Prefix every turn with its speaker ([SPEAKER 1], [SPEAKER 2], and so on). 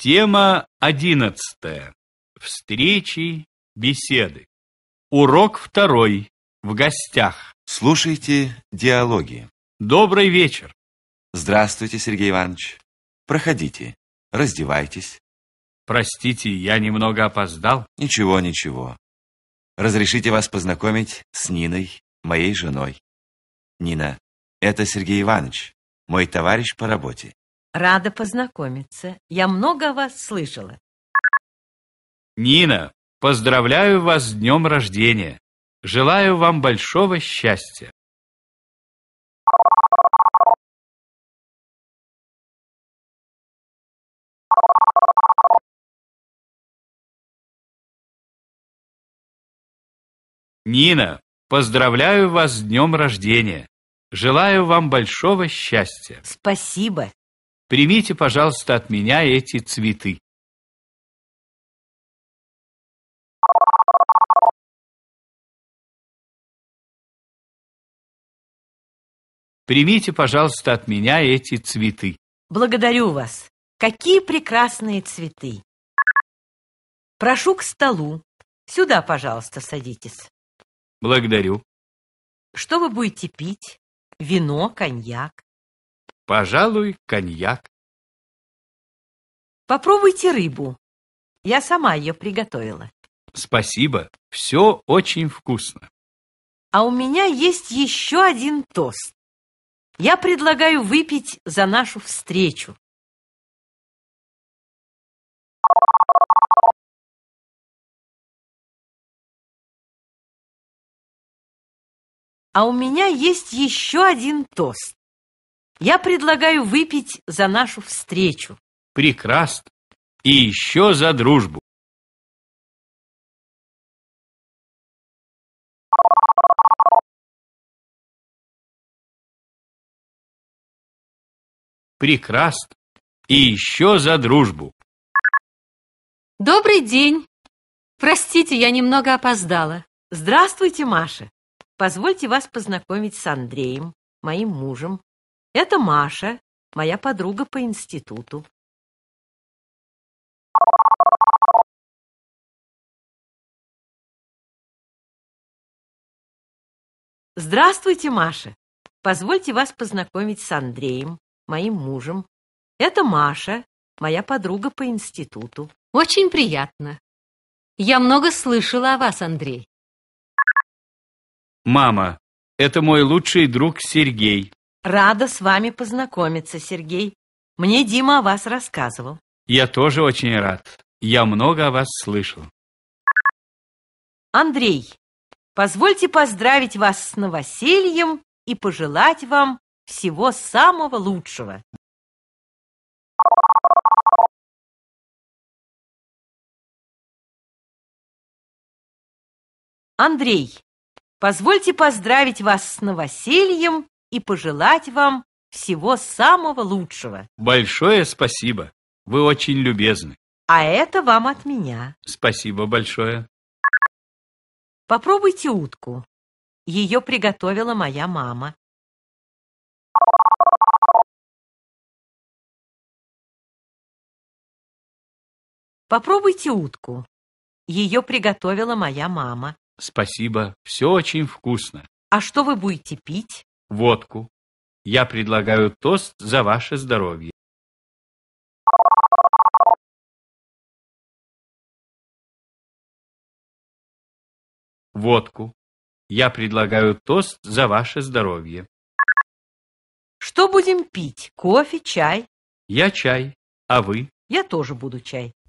[SPEAKER 1] Тема одиннадцатая. Встречи, беседы. Урок второй.
[SPEAKER 2] В гостях. Слушайте диалоги. Добрый вечер. Здравствуйте, Сергей Иванович. Проходите, раздевайтесь. Простите, я немного опоздал. Ничего, ничего. Разрешите вас познакомить с Ниной, моей женой. Нина, это Сергей Иванович, мой товарищ по работе.
[SPEAKER 3] Рада познакомиться. Я много о вас слышала.
[SPEAKER 1] Нина, поздравляю вас с днем рождения. Желаю вам большого счастья. Нина, поздравляю вас с днем рождения. Желаю вам большого счастья. Спасибо. Примите, пожалуйста, от меня эти цветы. Примите, пожалуйста, от меня эти цветы.
[SPEAKER 3] Благодарю вас. Какие прекрасные цветы. Прошу к столу. Сюда, пожалуйста, садитесь.
[SPEAKER 2] Благодарю.
[SPEAKER 3] Что вы будете пить? Вино, коньяк?
[SPEAKER 1] Пожалуй, коньяк.
[SPEAKER 3] Попробуйте рыбу. Я сама ее приготовила.
[SPEAKER 2] Спасибо, все очень вкусно.
[SPEAKER 3] А у меня есть еще один тост. Я предлагаю выпить
[SPEAKER 1] за нашу встречу.
[SPEAKER 3] А у меня есть еще один тост. Я предлагаю выпить за нашу встречу.
[SPEAKER 1] Прекрасно. И еще за дружбу. Прекрасно. И еще за дружбу.
[SPEAKER 3] Добрый день. Простите, я немного опоздала. Здравствуйте, Маша. Позвольте вас познакомить с Андреем, моим мужем. Это Маша, моя подруга по институту. Здравствуйте, Маша. Позвольте вас познакомить с Андреем, моим мужем. Это Маша, моя подруга по институту. Очень приятно. Я много слышала о вас, Андрей.
[SPEAKER 2] Мама, это мой лучший друг Сергей.
[SPEAKER 3] Рада с вами познакомиться, Сергей. Мне Дима о вас рассказывал.
[SPEAKER 2] Я тоже очень рад. Я много о вас слышал.
[SPEAKER 3] Андрей, позвольте поздравить вас с новосельем и пожелать вам всего самого лучшего. Андрей, позвольте поздравить вас с новосельем и пожелать вам всего самого лучшего.
[SPEAKER 2] Большое спасибо. Вы очень любезны.
[SPEAKER 3] А это вам от меня.
[SPEAKER 2] Спасибо большое.
[SPEAKER 3] Попробуйте утку. Ее приготовила моя мама.
[SPEAKER 1] Попробуйте
[SPEAKER 3] утку. Ее приготовила моя мама.
[SPEAKER 1] Спасибо, все очень вкусно.
[SPEAKER 3] А что вы будете пить?
[SPEAKER 1] водку. Я предлагаю тост за ваше здоровье. Водку. Я предлагаю тост за ваше здоровье.
[SPEAKER 3] Что будем пить? Кофе, чай?
[SPEAKER 1] Я чай. А вы?
[SPEAKER 3] Я тоже буду чай.